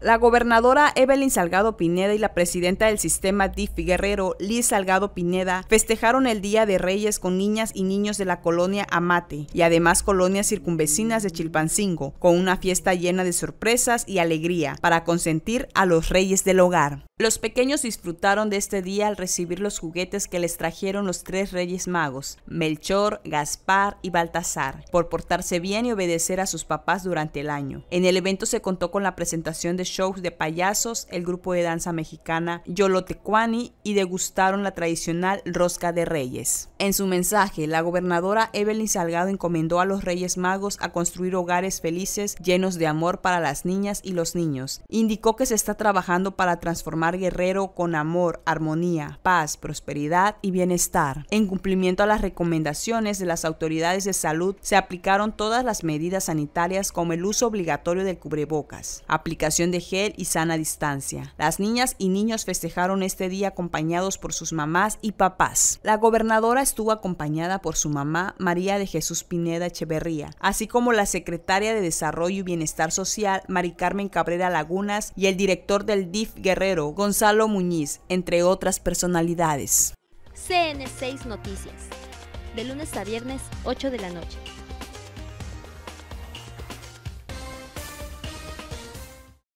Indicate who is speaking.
Speaker 1: La gobernadora Evelyn Salgado Pineda y la presidenta del sistema DIF Guerrero, Liz Salgado Pineda, festejaron el Día de Reyes con niñas y niños de la colonia Amate y además colonias circunvecinas de Chilpancingo, con una fiesta llena de sorpresas y alegría para consentir a los reyes del hogar. Los pequeños disfrutaron de este día al recibir los juguetes que les trajeron los tres reyes magos, Melchor, Gaspar y Baltasar, por portarse bien y obedecer a sus papás durante el año. En el evento se contó con la presentación de shows de payasos, el grupo de danza mexicana Yolotecuani y degustaron la tradicional rosca de reyes. En su mensaje, la gobernadora Evelyn Salgado encomendó a los reyes magos a construir hogares felices llenos de amor para las niñas y los niños. Indicó que se está trabajando para transformar Guerrero con amor, armonía, paz, prosperidad y bienestar. En cumplimiento a las recomendaciones de las autoridades de salud, se aplicaron todas las medidas sanitarias como el uso obligatorio del cubrebocas, aplicación de gel y sana distancia. Las niñas y niños festejaron este día acompañados por sus mamás y papás. La gobernadora estuvo acompañada por su mamá, María de Jesús Pineda Echeverría, así como la secretaria de Desarrollo y Bienestar Social, Mari Carmen Cabrera Lagunas, y el director del DIF Guerrero, Gonzalo Muñiz, entre otras personalidades.
Speaker 2: CN6 Noticias, de lunes a viernes 8 de la noche.